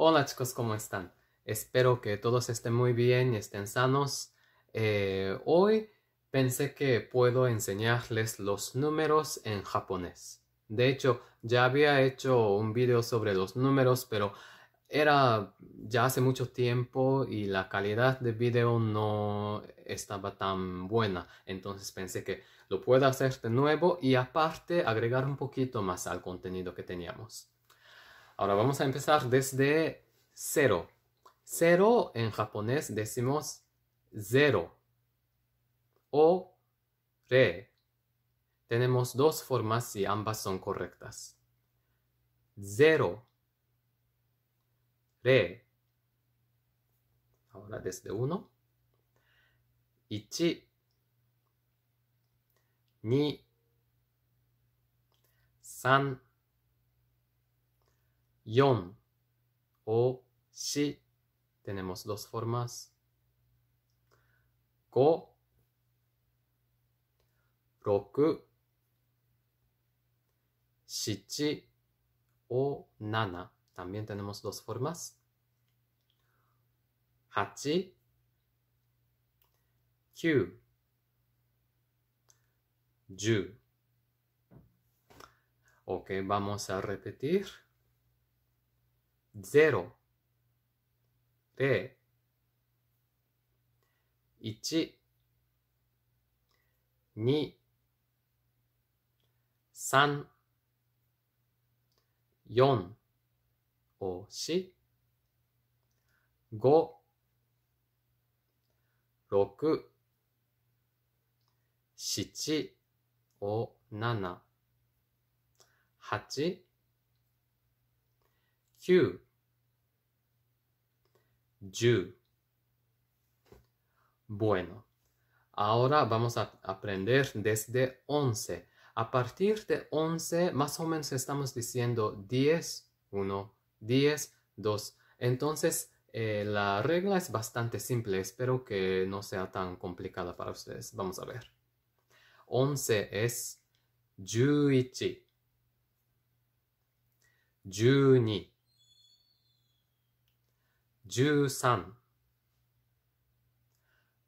Hola chicos, ¿cómo están? Espero que todos estén muy bien y estén sanos. Eh, hoy pensé que puedo enseñarles los números en japonés. De hecho, ya había hecho un video sobre los números, pero era ya hace mucho tiempo y la calidad de video no estaba tan buena. Entonces pensé que lo puedo hacer de nuevo y aparte agregar un poquito más al contenido que teníamos. Ahora vamos a empezar desde cero. Cero en japonés decimos cero o re. Tenemos dos formas y ambas son correctas. Zero. Re. Ahora desde uno. Ichi. Ni. San yon o si Tenemos dos formas. Go, roku, shichi o nana. También tenemos dos formas. Hachi, kyu, Ok, vamos a repetir. 0零一二三四をし五六七を七八 Bueno, ahora vamos a aprender desde 11. A partir de 11, más o menos estamos diciendo 10, 1, 10, 2. Entonces, eh, la regla es bastante simple. Espero que no sea tan complicada para ustedes. Vamos a ver. 11 es 11. 12. 13、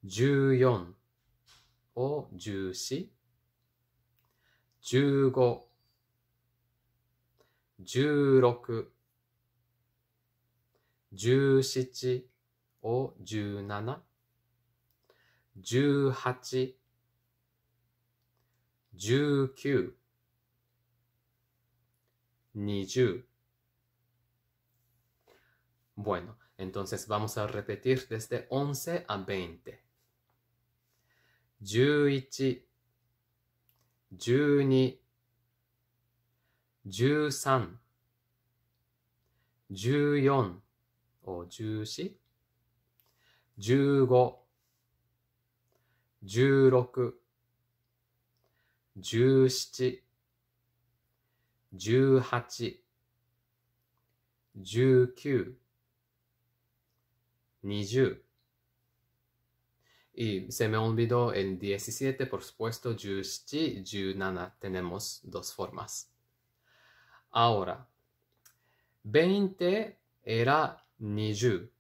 14を14、15、16、17を17、18、19、20。Bueno, Entonces vamos a repetir desde 11 a 20. 11 12 13 14を14 15 16 17 18 19 20. Y se me olvidó en 17, por supuesto, 17, Tenemos dos formas. Ahora, 20 era 20,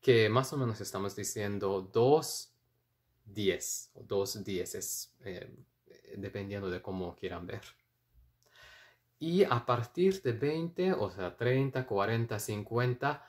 que más o menos estamos diciendo dos diez o dos dieces, eh, dependiendo de cómo quieran ver. Y a partir de 20, o sea, 30, 40, 50,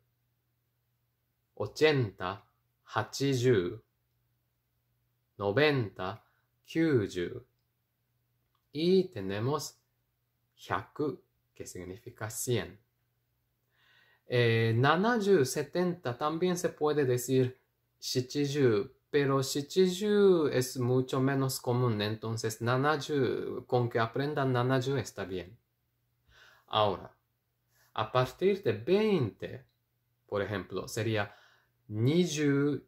80, 80, 90, 90. Y tenemos 100, que significa 100. Eh, 70, también se puede decir 70, pero 70 es mucho menos común, entonces 70, con que aprendan 70 está bien. Ahora, a partir de 20, por ejemplo, sería 21,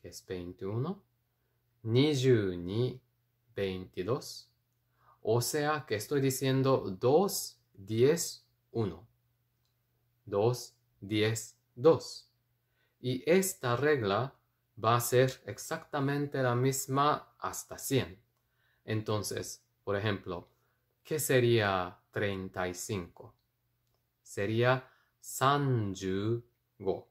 que es 21, 22, 22. O sea que estoy diciendo 2, 10, 1. 2, 10, 2. Y esta regla va a ser exactamente la misma hasta 100. Entonces, por ejemplo, ¿qué sería 35? Sería 35.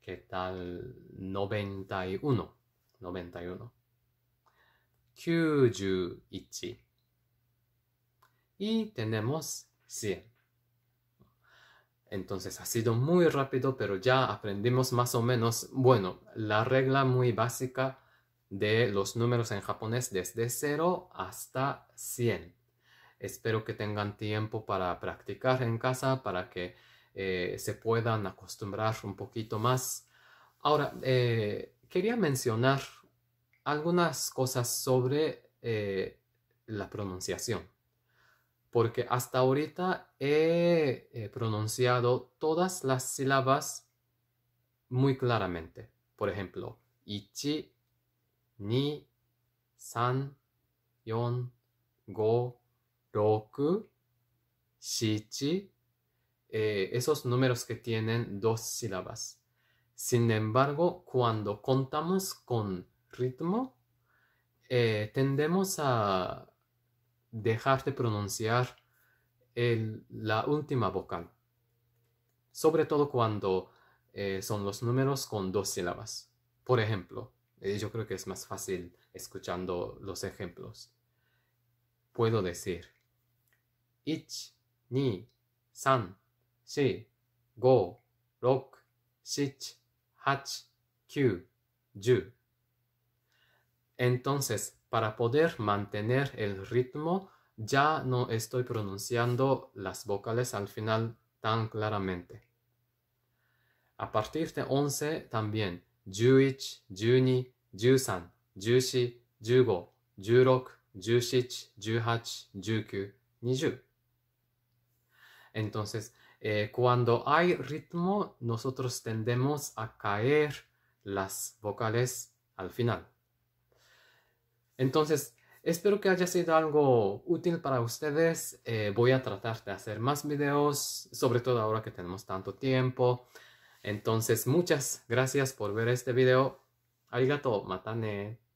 ¿Qué tal 91, 91. 91. Y tenemos 100. Entonces ha sido muy rápido, pero ya aprendimos más o menos, bueno, la regla muy básica de los números en japonés desde 0 hasta 100. Espero que tengan tiempo para practicar en casa para que eh, se puedan acostumbrar un poquito más. Ahora, eh, quería mencionar algunas cosas sobre eh, la pronunciación, porque hasta ahorita he pronunciado todas las sílabas muy claramente. Por ejemplo, ichi, ni, san, yon, go, roku, shichi, eh, esos números que tienen dos sílabas. Sin embargo, cuando contamos con ritmo, eh, tendemos a dejar de pronunciar la última vocal, sobre todo cuando eh, son los números con dos sílabas. Por ejemplo, yo creo que es más fácil escuchando los ejemplos. Puedo decir, ich, ni, san, 7 8, 9, 10. Entonces, para poder mantener el ritmo, ya no estoy pronunciando las vocales al final tan claramente. A partir de 11 también. 11, 12, 13, 14, 15, 16, 17, 18, 19, 20. Entonces, eh, cuando hay ritmo, nosotros tendemos a caer las vocales al final. Entonces, espero que haya sido algo útil para ustedes. Eh, voy a tratar de hacer más videos, sobre todo ahora que tenemos tanto tiempo. Entonces, muchas gracias por ver este video. Arigato, matane.